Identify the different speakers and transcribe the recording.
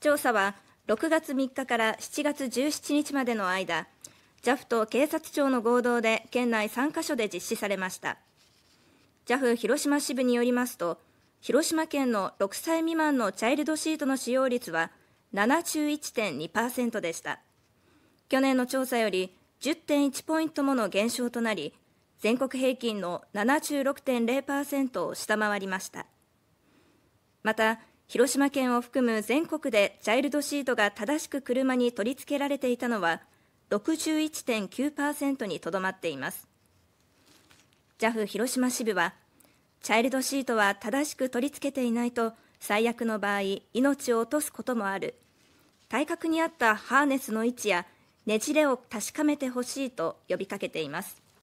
Speaker 1: 調査は6月3日から7月17日までの間 JAF と警察庁の合同で県内3カ所で実施されました JAF 広島支部によりますと広島県の6歳未満のチャイルドシートの使用率は71.2%でした去年の調査より10.1ポイントもの減少となり全国平均の76.0%を下回りましたまた広島県を含む全国でチャイルドシートが正しく車に取り付けられていたのは61.9%にとどまっています JAF 広島支部はチャイルドシートは正しく取り付けていないと最悪の場合命を落とすこともある体格に合ったハーネスの位置やねじれを確かめてほしいと呼びかけています